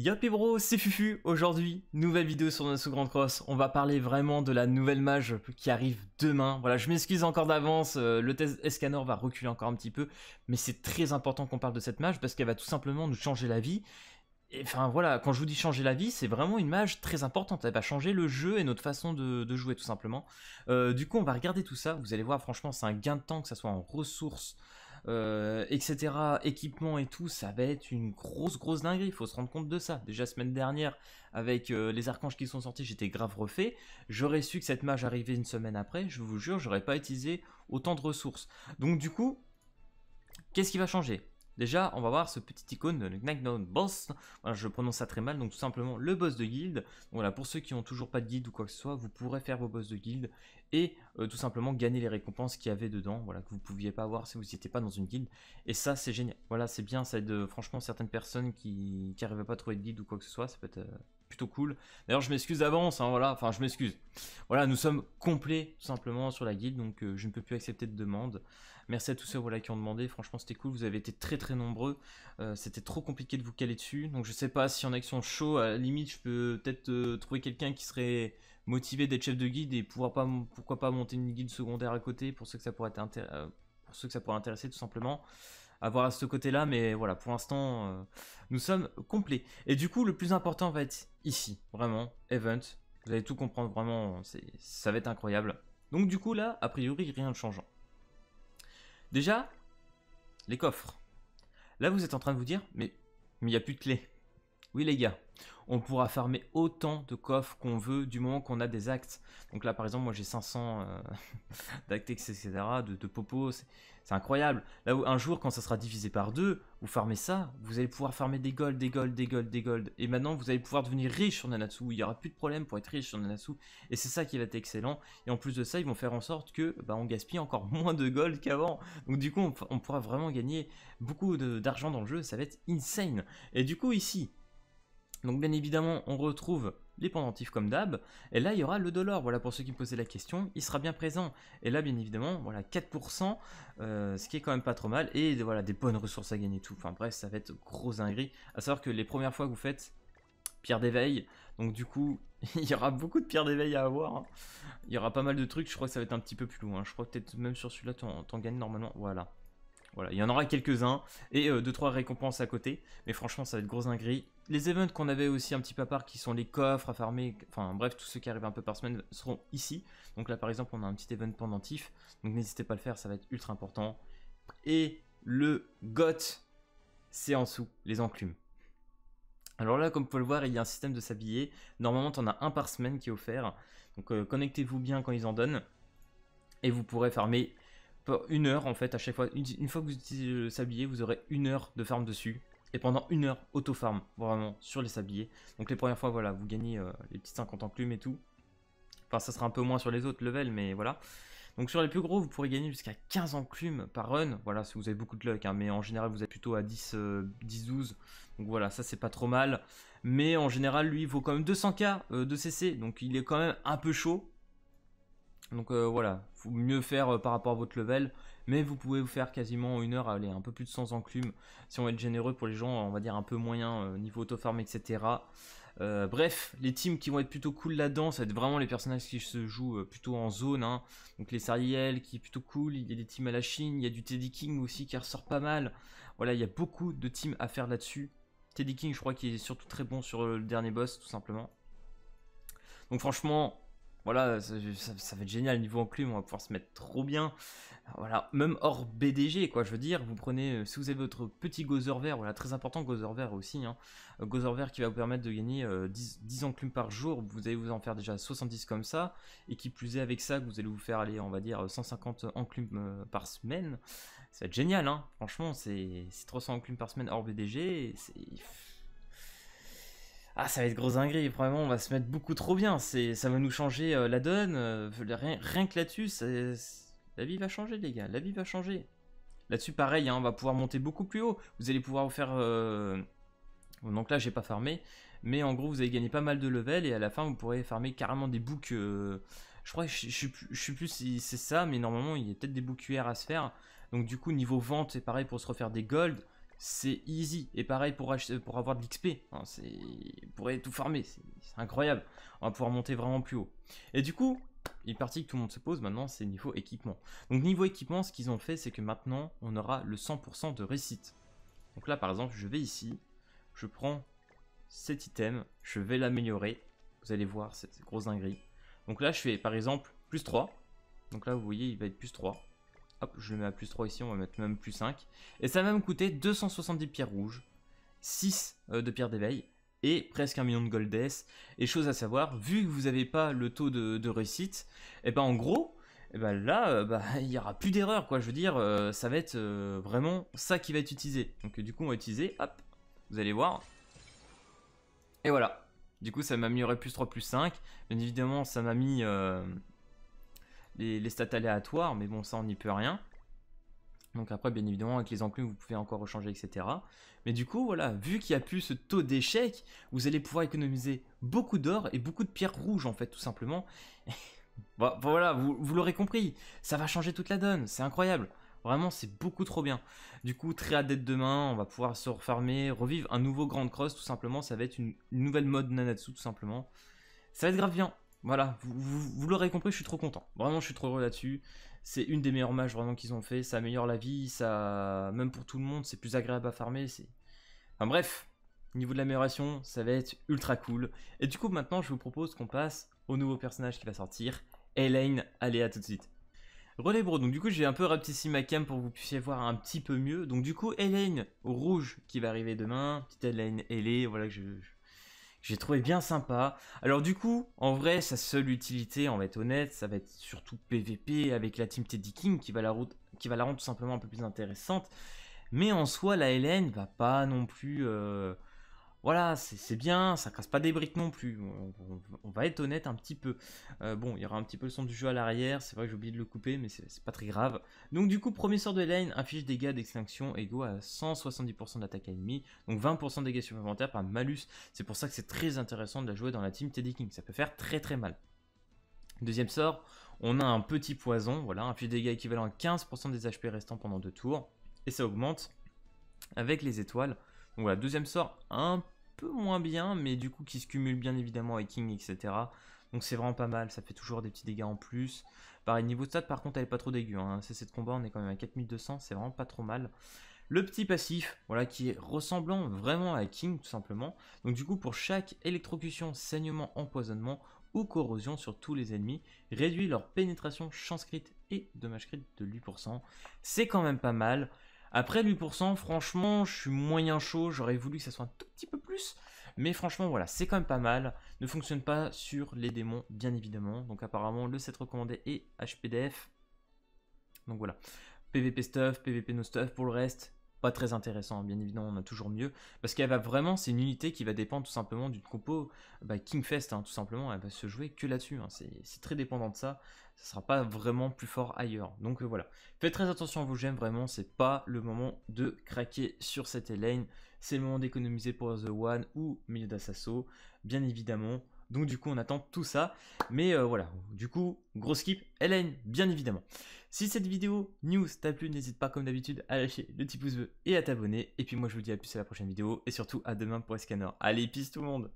Yop bro, c'est Fufu. Aujourd'hui, nouvelle vidéo sur notre Grand Cross. On va parler vraiment de la nouvelle mage qui arrive demain. Voilà, je m'excuse encore d'avance. Euh, le test Escanor va reculer encore un petit peu. Mais c'est très important qu'on parle de cette mage parce qu'elle va tout simplement nous changer la vie. Et enfin voilà, quand je vous dis changer la vie, c'est vraiment une mage très importante. Elle va changer le jeu et notre façon de, jouer tout simplement. Euh, du coup, on va regarder tout ça. Vous allez voir, franchement, c'est un gain de temps que ça soit en ressources, euh, etc., équipement et tout, ça va être une grosse, grosse dinguerie. Il faut se rendre compte de ça. Déjà, semaine dernière, avec euh, les archanges qui sont sortis, j'étais grave refait. J'aurais su que cette mage arrivait une semaine après, je vous jure, j'aurais pas utilisé autant de ressources. Donc, du coup, qu'est-ce qui va changer Déjà, on va voir ce petit icône, le down Boss. je prononce ça très mal, donc tout simplement le boss de guild. Voilà, pour ceux qui n'ont toujours pas de guide ou quoi que ce soit, vous pourrez faire vos boss de guild et euh, tout simplement gagner les récompenses qu'il y avait dedans, voilà, que vous ne pouviez pas avoir si vous n'étiez pas dans une guild. Et ça, c'est génial. Voilà, c'est bien, ça aide euh, franchement certaines personnes qui n'arrivaient pas à trouver de guild ou quoi que ce soit, ça peut être... Euh, plutôt cool. D'ailleurs, je m'excuse d'avance, hein, voilà, enfin, je m'excuse. Voilà, nous sommes complets, simplement, sur la guide, donc euh, je ne peux plus accepter de demande. Merci à tous ceux voilà, qui ont demandé, franchement, c'était cool, vous avez été très très nombreux. Euh, c'était trop compliqué de vous caler dessus, donc je sais pas si en action chaud, à la limite, je peux peut-être euh, trouver quelqu'un qui serait motivé d'être chef de guide et pouvoir pas, pourquoi pas monter une guide secondaire à côté pour ceux que ça pourrait, être pour ceux que ça pourrait intéresser, tout simplement avoir à ce côté-là, mais voilà, pour l'instant, euh, nous sommes complets. Et du coup, le plus important va être ici, vraiment, event. Vous allez tout comprendre, vraiment, ça va être incroyable. Donc du coup, là, a priori, rien de changeant. Déjà, les coffres. Là, vous êtes en train de vous dire, mais il n'y a plus de clé. Oui, les gars, on pourra farmer autant de coffres qu'on veut du moment qu'on a des actes. Donc là, par exemple, moi j'ai 500 euh, d'actes, etc., de, popos, c'est incroyable. Là, où, un jour, quand ça sera divisé par deux, vous farmez ça, vous allez pouvoir farmer des golds, des golds, des golds, des golds. Et maintenant, vous allez pouvoir devenir riche sur Nanatsu. Il y aura plus de problème pour être riche sur Nanatsu. Et c'est ça qui va être excellent. Et en plus de ça, ils vont faire en sorte que bah, on gaspille encore moins de gold qu'avant. Donc du coup, on, pourra vraiment gagner beaucoup d'argent dans le jeu. Ça va être insane. Et du coup, ici, donc bien évidemment, on retrouve les pendentifs comme d'hab, et là il y aura le dollar, voilà pour ceux qui me posaient la question, il sera bien présent, et là bien évidemment, voilà 4%, euh, ce qui est quand même pas trop mal, et voilà des bonnes ressources à gagner tout, enfin bref, ça va être gros dinguerie, à savoir que les premières fois que vous faites pierre d'éveil, donc du coup, il y aura beaucoup de pierre d'éveil à avoir, hein. il y aura pas mal de trucs, je crois que ça va être un petit peu plus lourd je crois que peut-être même sur celui-là, t'en gagnes normalement, voilà. Voilà, il y en aura quelques-uns et 2 euh, 3 trois récompenses à côté, mais franchement ça va être gros dinguerie. Les events qu'on avait aussi un petit peu à part, qui sont les coffres à farmer, enfin bref, tous ceux qui arrivent un peu par semaine seront ici. Donc là par exemple on a un petit event pendentif, donc n'hésitez pas à le faire, ça va être ultra important. Et le GOT, c'est en dessous, les enclumes. Alors là, comme vous pouvez le voir, il y a un système de s'habiller. Normalement, tu en as un par semaine qui est offert. Donc euh, connectez-vous bien quand ils en donnent. Et vous pourrez farmer une heure en fait à chaque fois. Une, fois que vous utilisez le sablier, vous aurez une heure de farm dessus. Et pendant une heure, auto-farm, vraiment, sur les sabliers. Donc les premières fois, voilà, vous gagnez euh, les petites 50 enclumes et tout. Enfin, ça sera un peu moins sur les autres levels, mais voilà. Donc sur les plus gros, vous pourrez gagner jusqu'à 15 enclumes par run. Voilà, si vous avez beaucoup de luck, hein, mais en général, vous êtes plutôt à 10, 10 12. Donc voilà, ça c'est pas trop mal. Mais en général, lui, il vaut quand même 200k euh, de CC. Donc il est quand même un peu chaud. Donc voilà, euh, voilà, faut mieux faire euh, par rapport à votre level, mais vous pouvez vous faire quasiment une heure, aller un peu plus de 100 enclumes, si on va être généreux pour les gens, on va dire un peu moyen, euh, niveau auto-farm, etc. bref, les teams qui vont être plutôt cool là-dedans, ça va être vraiment les personnages qui se jouent plutôt en zone, hein. donc les Sariel qui est plutôt cool, il y a des teams à la Chine, il y a du Teddy King aussi qui ressort pas mal, voilà, il y a beaucoup de teams à faire là-dessus. Teddy King, je crois qu'il est surtout très bon sur le dernier boss, tout simplement. Donc franchement, voilà, ça, va être génial niveau enclume, on va pouvoir se mettre trop bien. Voilà, même hors BDG, quoi, je veux dire, vous prenez, euh, si vous avez votre petit gozer vert, voilà, très important gozer vert aussi, hein, euh, gozer vert qui va vous permettre de gagner 10, euh, 10 enclumes par jour, vous allez vous en faire déjà 70 comme ça, et qui plus est avec ça, vous allez vous faire aller, on va dire, 150 enclumes par semaine, ça va être génial, hein, franchement, c'est 300 enclumes par semaine hors BDG, c'est ah ça va être gros dinguerie, probablement on va se mettre beaucoup trop bien, c'est ça va nous changer euh, la donne, euh, rien, rien, que là-dessus, la vie va changer les gars, la vie va changer. Là-dessus pareil, hein, on va pouvoir monter beaucoup plus haut, vous allez pouvoir vous faire... Euh... Donc là j'ai pas farmé, mais en gros vous allez gagner pas mal de level et à la fin vous pourrez farmer carrément des boucs... Euh, je crois que je, suis sais plus si c'est ça, mais normalement il y a peut-être des boucs QR à se faire. Donc du coup niveau vente c'est pareil pour se refaire des golds c'est easy. Et pareil pour, pour avoir de l'XP, c'est pour tout farmer, c'est incroyable. On va pouvoir monter vraiment plus haut. Et du coup, une partie que tout le monde se pose maintenant, c'est niveau équipement. Donc niveau équipement, ce qu'ils ont fait, c'est que maintenant, on aura le 100% de réussite Donc là, par exemple, je vais ici, je prends cet item, je vais l'améliorer. Vous allez voir, cette grosse dinguerie. Donc là, je fais par exemple plus 3. Donc là, vous voyez, il va être plus 3. Hop, je le mets à plus 3 ici, on va mettre même plus 5. Et ça va me coûter 270 pierres rouges, 6 euh, de pierres d'éveil et presque un million de gold Et chose à savoir, vu que vous n'avez pas le taux de, réussite, et eh ben en gros, et eh ben là, euh, bah, il n'y aura plus d'erreur, quoi. Je veux dire, euh, ça va être vraiment ça qui va être utilisé. Donc du coup, on va utiliser, hop, vous allez voir. Et voilà. Du coup, ça m'a amélioré plus 3, plus 5. Bien évidemment, ça m'a mis les, stats aléatoires, mais bon, ça, on n'y peut rien. Donc après, bien évidemment, avec les enclumes, vous pouvez encore rechanger, etc. Mais du coup, voilà, vu qu'il n'y a plus ce taux d'échec, vous allez pouvoir économiser beaucoup d'or et beaucoup de pierres rouges, en fait, tout simplement. Bah, bah, voilà, vous, l'aurez compris, ça va changer toute la donne, c'est incroyable. Vraiment, c'est beaucoup trop bien. Du coup, très hâte d'être demain, on va pouvoir se refarmer, revivre un nouveau Grand Cross, tout simplement. Ça va être une, une nouvelle mode Nanatsu, tout simplement. Ça va être grave bien. Voilà, vous, l'aurez compris, je suis trop content. Vraiment, je suis trop heureux là-dessus. C'est une des meilleures matchs vraiment qu'ils ont fait. Ça améliore la vie, ça même pour tout le monde, c'est plus agréable à farmer. Enfin bref, niveau de l'amélioration, ça va être ultra cool. Et du coup, maintenant, je vous propose qu'on passe au nouveau personnage qui va sortir, Elaine. Allez, à tout de suite. Relais Bro, donc du coup j'ai un peu rapetissé ma cam pour que vous puissiez voir un petit peu mieux. Donc du coup Elaine rouge qui va arriver demain, petite Elaine ailée, voilà que je j'ai trouvé bien sympa. Alors du coup, en vrai, sa seule utilité, on va être honnête, ça va être surtout PVP avec la team Teddy King qui va la, route, qui va la rendre tout simplement un peu plus intéressante. Mais en soi, la LN va pas non plus euh, voilà, c'est bien, ça casse pas des briques non plus. On, va être honnête un petit peu. Euh, bon, il y aura un petit peu le son du jeu à l'arrière, c'est vrai que j'ai oublié de le couper, mais c'est pas très grave. Donc du coup, premier sort de lane affiche dégâts d'extinction égaux à 170% d'attaque ennemie, donc 20% de dégâts supplémentaires par malus. C'est pour ça que c'est très intéressant de la jouer dans la team Teddy King, ça peut faire très très mal. Deuxième sort, on a un petit poison, voilà, un fiche dégâts équivalent à 15% des HP restants pendant deux tours, et ça augmente avec les étoiles voilà, deuxième sort un peu moins bien, mais du coup qui se cumule bien évidemment avec King, etc. Donc c'est vraiment pas mal, ça fait toujours des petits dégâts en plus. Pareil, niveau de stats par contre elle est pas trop dégueu, hein. c'est de combat on est quand même à 4200, c'est vraiment pas trop mal. Le petit passif, voilà, qui est ressemblant vraiment à King tout simplement. Donc du coup pour chaque électrocution, saignement, empoisonnement ou corrosion sur tous les ennemis, réduit leur pénétration, chance crit et dommage crit de 8%. C'est quand même pas mal. Après 8%, franchement, je suis moyen chaud, j'aurais voulu que ça soit un tout petit peu plus. Mais franchement, voilà, c'est quand même pas mal. Ne fonctionne pas sur les démons, bien évidemment. Donc apparemment, le set recommandé est HPDF. Donc voilà. PVP stuff, PVP no stuff pour le reste pas très intéressant, bien évidemment, on a toujours mieux, parce qu'elle va vraiment, c'est une unité qui va dépendre tout simplement du compo, bah, Kingfest, hein, tout simplement, elle va se jouer que là-dessus, hein, c'est très dépendant de ça, ça sera pas vraiment plus fort ailleurs, donc euh, voilà. Faites très attention à vos gemmes, vraiment, c'est pas le moment de craquer sur cette lane, c'est le moment d'économiser pour The One ou milieu d'assasso, bien évidemment, donc du coup, on attend tout ça. Mais euh, voilà, du coup, gros skip, Hélène, bien évidemment. Si cette vidéo news t'a plu, n'hésite pas comme d'habitude à lâcher le petit pouce bleu et à t'abonner. Et puis moi, je vous dis à plus à la prochaine vidéo et surtout à demain pour Scanner. Allez, peace tout le monde